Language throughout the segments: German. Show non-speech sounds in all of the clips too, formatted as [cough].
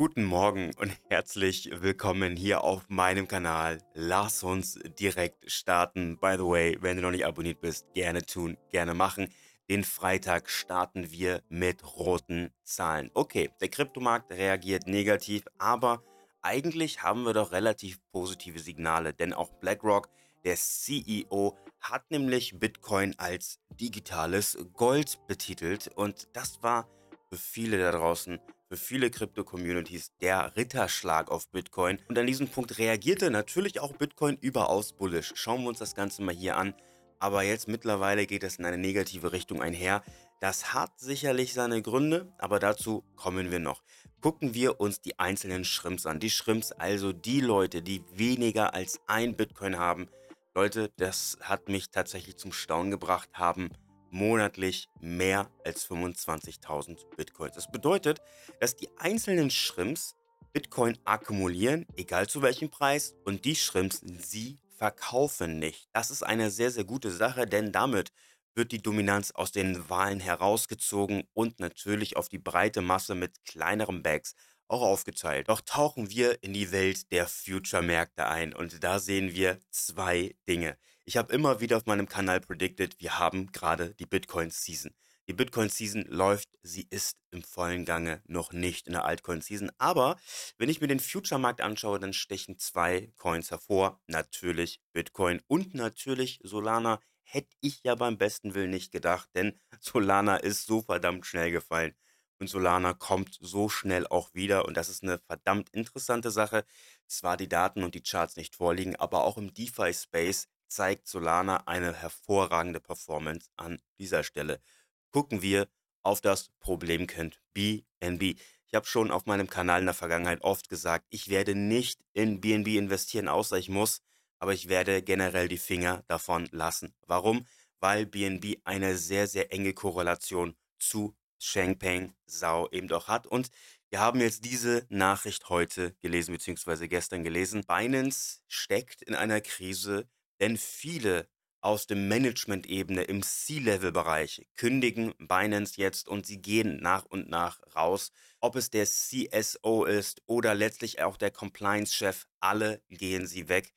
Guten Morgen und herzlich willkommen hier auf meinem Kanal. Lass uns direkt starten. By the way, wenn du noch nicht abonniert bist, gerne tun, gerne machen. Den Freitag starten wir mit roten Zahlen. Okay, der Kryptomarkt reagiert negativ, aber eigentlich haben wir doch relativ positive Signale, denn auch BlackRock, der CEO, hat nämlich Bitcoin als digitales Gold betitelt und das war für viele da draußen für viele Krypto-Communities der Ritterschlag auf Bitcoin. Und an diesem Punkt reagierte natürlich auch Bitcoin überaus bullisch. Schauen wir uns das Ganze mal hier an. Aber jetzt mittlerweile geht es in eine negative Richtung einher. Das hat sicherlich seine Gründe, aber dazu kommen wir noch. Gucken wir uns die einzelnen Shrimps an. Die Shrimps, also die Leute, die weniger als ein Bitcoin haben. Leute, das hat mich tatsächlich zum Staunen gebracht, haben monatlich mehr als 25.000 Bitcoins. Das bedeutet, dass die einzelnen Schrimps Bitcoin akkumulieren, egal zu welchem Preis, und die Shrimps sie verkaufen nicht. Das ist eine sehr, sehr gute Sache, denn damit wird die Dominanz aus den Wahlen herausgezogen und natürlich auf die breite Masse mit kleineren Bags auch aufgeteilt. Doch tauchen wir in die Welt der Future-Märkte ein und da sehen wir zwei Dinge. Ich habe immer wieder auf meinem Kanal predicted, wir haben gerade die Bitcoin-Season. Die Bitcoin-Season läuft, sie ist im vollen Gange noch nicht in der Altcoin-Season. Aber wenn ich mir den Future-Markt anschaue, dann stechen zwei Coins hervor. Natürlich Bitcoin und natürlich Solana. Hätte ich ja beim besten Willen nicht gedacht, denn [laughs] Solana ist so verdammt schnell gefallen. Und Solana kommt so schnell auch wieder. Und das ist eine verdammt interessante Sache. Zwar die Daten und die Charts nicht vorliegen, aber auch im DeFi-Space zeigt Solana eine hervorragende Performance an dieser Stelle. Gucken wir auf das Problemkind BNB. Ich habe schon auf meinem Kanal in der Vergangenheit oft gesagt, ich werde nicht in BNB investieren, außer ich muss, aber ich werde generell die Finger davon lassen. Warum? Weil BNB eine sehr, sehr enge Korrelation zu Shangpeng Sao eben doch hat. Und wir haben jetzt diese Nachricht heute gelesen, beziehungsweise gestern gelesen. Binance steckt in einer Krise denn viele aus dem Management-Ebene im C-Level-Bereich kündigen Binance jetzt und sie gehen nach und nach raus. Ob es der CSO ist oder letztlich auch der Compliance-Chef, alle gehen sie weg.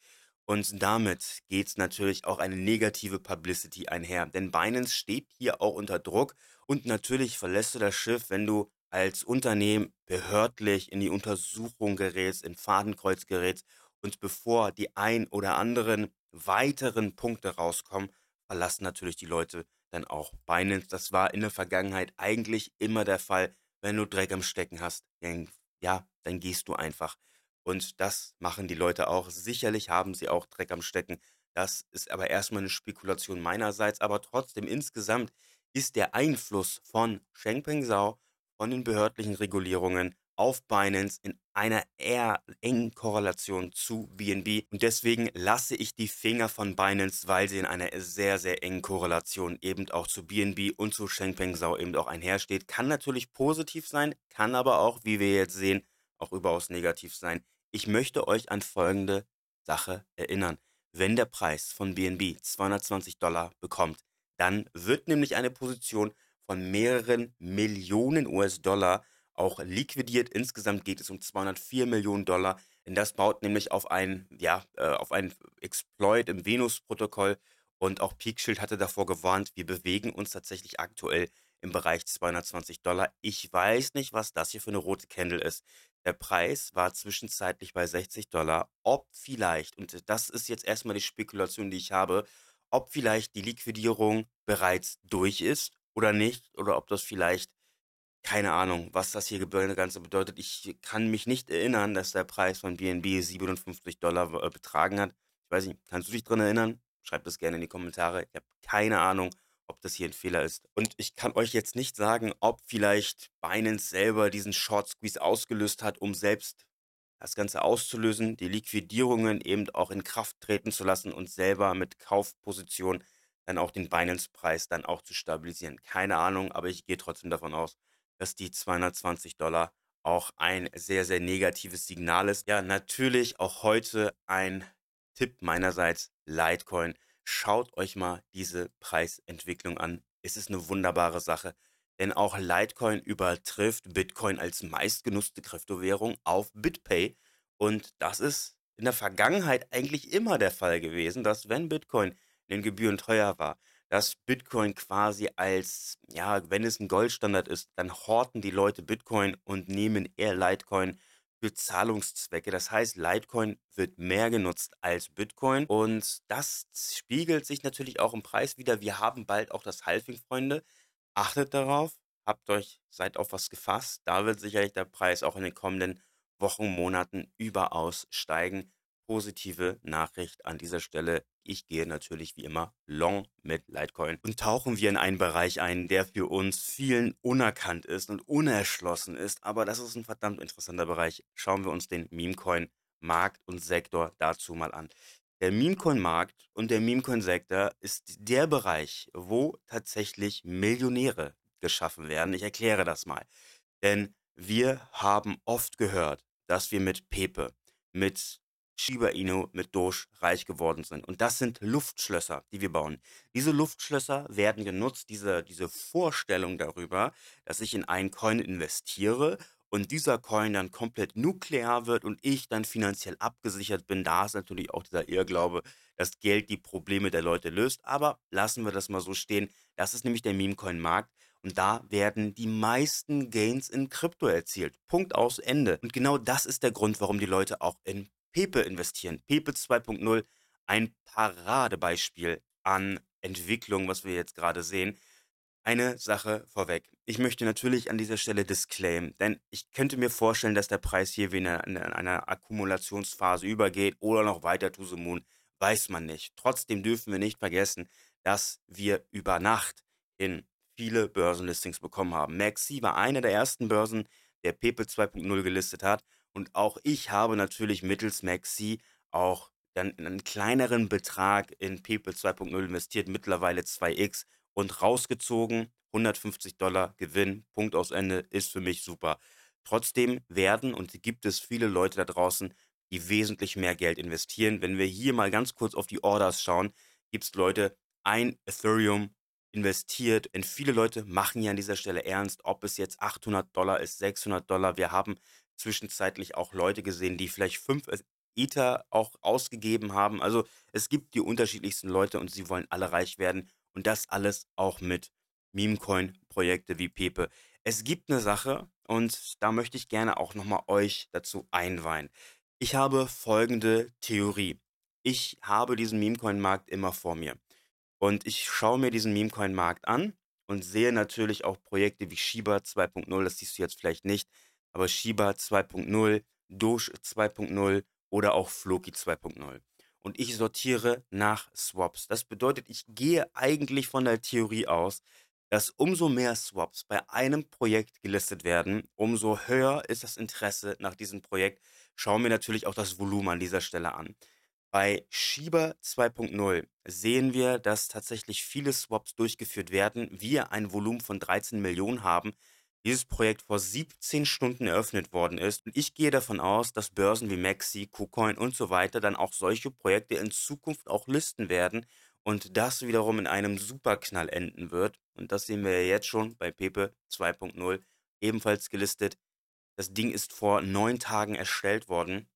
Und damit geht es natürlich auch eine negative Publicity einher. Denn Binance steht hier auch unter Druck und natürlich verlässt du das Schiff, wenn du als Unternehmen behördlich in die Untersuchung gerätst, in Fadenkreuz gerätst und bevor die ein oder anderen weiteren Punkte rauskommen, verlassen natürlich die Leute dann auch Binance. Das war in der Vergangenheit eigentlich immer der Fall. Wenn du Dreck am Stecken hast, dann, ja, dann gehst du einfach. Und das machen die Leute auch. Sicherlich haben sie auch Dreck am Stecken. Das ist aber erstmal eine Spekulation meinerseits. Aber trotzdem, insgesamt ist der Einfluss von Sheng Peng Zhao, von den behördlichen Regulierungen auf Binance in einer eher engen Korrelation zu BNB und deswegen lasse ich die Finger von Binance, weil sie in einer sehr, sehr engen Korrelation eben auch zu BNB und zu Shengpeng Zhao eben auch einhersteht. Kann natürlich positiv sein, kann aber auch, wie wir jetzt sehen, auch überaus negativ sein. Ich möchte euch an folgende Sache erinnern. Wenn der Preis von BNB 220 Dollar bekommt, dann wird nämlich eine Position von mehreren Millionen US-Dollar auch liquidiert. Insgesamt geht es um 204 Millionen Dollar, denn das baut nämlich auf einen, ja, äh, auf einen Exploit im Venus-Protokoll und auch Peakshield hatte davor gewarnt, wir bewegen uns tatsächlich aktuell im Bereich 220 Dollar. Ich weiß nicht, was das hier für eine rote Candle ist. Der Preis war zwischenzeitlich bei 60 Dollar. Ob vielleicht, und das ist jetzt erstmal die Spekulation, die ich habe, ob vielleicht die Liquidierung bereits durch ist oder nicht, oder ob das vielleicht keine Ahnung, was das hier gebörende Ganze bedeutet. Ich kann mich nicht erinnern, dass der Preis von BNB 57 Dollar äh, betragen hat. Ich weiß nicht, kannst du dich dran erinnern? Schreib das gerne in die Kommentare. Ich habe keine Ahnung, ob das hier ein Fehler ist. Und ich kann euch jetzt nicht sagen, ob vielleicht Binance selber diesen Short Squeeze ausgelöst hat, um selbst das Ganze auszulösen, die Liquidierungen eben auch in Kraft treten zu lassen und selber mit Kaufposition dann auch den Binance-Preis dann auch zu stabilisieren. Keine Ahnung, aber ich gehe trotzdem davon aus, dass die 220 Dollar auch ein sehr, sehr negatives Signal ist. Ja, natürlich auch heute ein Tipp meinerseits, Litecoin. Schaut euch mal diese Preisentwicklung an. Es ist eine wunderbare Sache, denn auch Litecoin übertrifft Bitcoin als meistgenutzte Kryptowährung auf BitPay. Und das ist in der Vergangenheit eigentlich immer der Fall gewesen, dass wenn Bitcoin in den Gebühren teuer war, dass Bitcoin quasi als, ja, wenn es ein Goldstandard ist, dann horten die Leute Bitcoin und nehmen eher Litecoin für Zahlungszwecke. Das heißt, Litecoin wird mehr genutzt als Bitcoin und das spiegelt sich natürlich auch im Preis wieder. Wir haben bald auch das Halving, Freunde. Achtet darauf, habt euch, seid auf was gefasst. Da wird sicherlich der Preis auch in den kommenden Wochen, Monaten überaus steigen. Positive Nachricht an dieser Stelle. Ich gehe natürlich wie immer long mit Litecoin und tauchen wir in einen Bereich ein, der für uns vielen unerkannt ist und unerschlossen ist. Aber das ist ein verdammt interessanter Bereich. Schauen wir uns den Memecoin-Markt und Sektor dazu mal an. Der Memecoin-Markt und der Memecoin-Sektor ist der Bereich, wo tatsächlich Millionäre geschaffen werden. Ich erkläre das mal. Denn wir haben oft gehört, dass wir mit Pepe, mit Shiba Inu mit Doge reich geworden sind. Und das sind Luftschlösser, die wir bauen. Diese Luftschlösser werden genutzt, diese, diese Vorstellung darüber, dass ich in einen Coin investiere und dieser Coin dann komplett nuklear wird und ich dann finanziell abgesichert bin. Da ist natürlich auch dieser Irrglaube, dass Geld die Probleme der Leute löst. Aber lassen wir das mal so stehen. Das ist nämlich der Meme-Coin-Markt. Und da werden die meisten Gains in Krypto erzielt. Punkt aus Ende. Und genau das ist der Grund, warum die Leute auch in Pepe investieren. Pepe 2.0, ein Paradebeispiel an Entwicklung, was wir jetzt gerade sehen. Eine Sache vorweg. Ich möchte natürlich an dieser Stelle disclaim, denn ich könnte mir vorstellen, dass der Preis hier wie in einer, in Akkumulationsphase übergeht oder noch weiter to the moon. Weiß man nicht. Trotzdem dürfen wir nicht vergessen, dass wir über Nacht in viele Börsenlistings bekommen haben. Maxi war einer der ersten Börsen, der Pepe 2.0 gelistet hat und auch ich habe natürlich mittels Maxi auch dann einen kleineren Betrag in People 2.0 investiert, mittlerweile 2x und rausgezogen. 150 Dollar Gewinn, Punkt aus Ende, ist für mich super. Trotzdem werden und gibt es viele Leute da draußen, die wesentlich mehr Geld investieren. Wenn wir hier mal ganz kurz auf die Orders schauen, gibt es Leute, ein Ethereum investiert. Und viele Leute machen hier an dieser Stelle ernst, ob es jetzt 800 Dollar ist, 600 Dollar. Wir haben zwischenzeitlich auch Leute gesehen, die vielleicht fünf äh, Ether auch ausgegeben haben. Also es gibt die unterschiedlichsten Leute und sie wollen alle reich werden. Und das alles auch mit Memecoin-Projekte wie Pepe. Es gibt eine Sache und da möchte ich gerne auch nochmal euch dazu einweihen. Ich habe folgende Theorie. Ich habe diesen Memecoin-Markt immer vor mir. Und ich schaue mir diesen Memecoin-Markt an und sehe natürlich auch Projekte wie Shiba 2.0, das siehst du jetzt vielleicht nicht, aber Shiba 2.0, Doge 2.0 oder auch Floki 2.0. Und ich sortiere nach Swaps. Das bedeutet, ich gehe eigentlich von der Theorie aus, dass umso mehr Swaps bei einem Projekt gelistet werden, umso höher ist das Interesse nach diesem Projekt. Schauen wir natürlich auch das Volumen an dieser Stelle an. Bei Shiba 2.0 sehen wir, dass tatsächlich viele Swaps durchgeführt werden, wir ein Volumen von 13 Millionen haben dieses Projekt vor 17 Stunden eröffnet worden ist. Und ich gehe davon aus, dass Börsen wie Maxi, KuCoin und so weiter dann auch solche Projekte in Zukunft auch listen werden und das wiederum in einem Superknall enden wird. Und das sehen wir ja jetzt schon bei Pepe 2.0 ebenfalls gelistet. Das Ding ist vor neun Tagen erstellt worden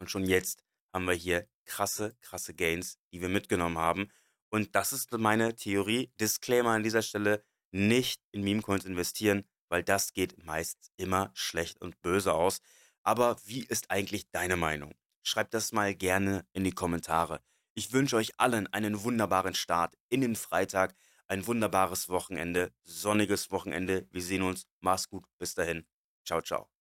und schon jetzt haben wir hier krasse, krasse Gains, die wir mitgenommen haben. Und das ist meine Theorie. Disclaimer an dieser Stelle, nicht in Meme Coins investieren weil das geht meist immer schlecht und böse aus. Aber wie ist eigentlich deine Meinung? Schreib das mal gerne in die Kommentare. Ich wünsche euch allen einen wunderbaren Start in den Freitag, ein wunderbares Wochenende, sonniges Wochenende. Wir sehen uns. Mach's gut. Bis dahin. Ciao, ciao.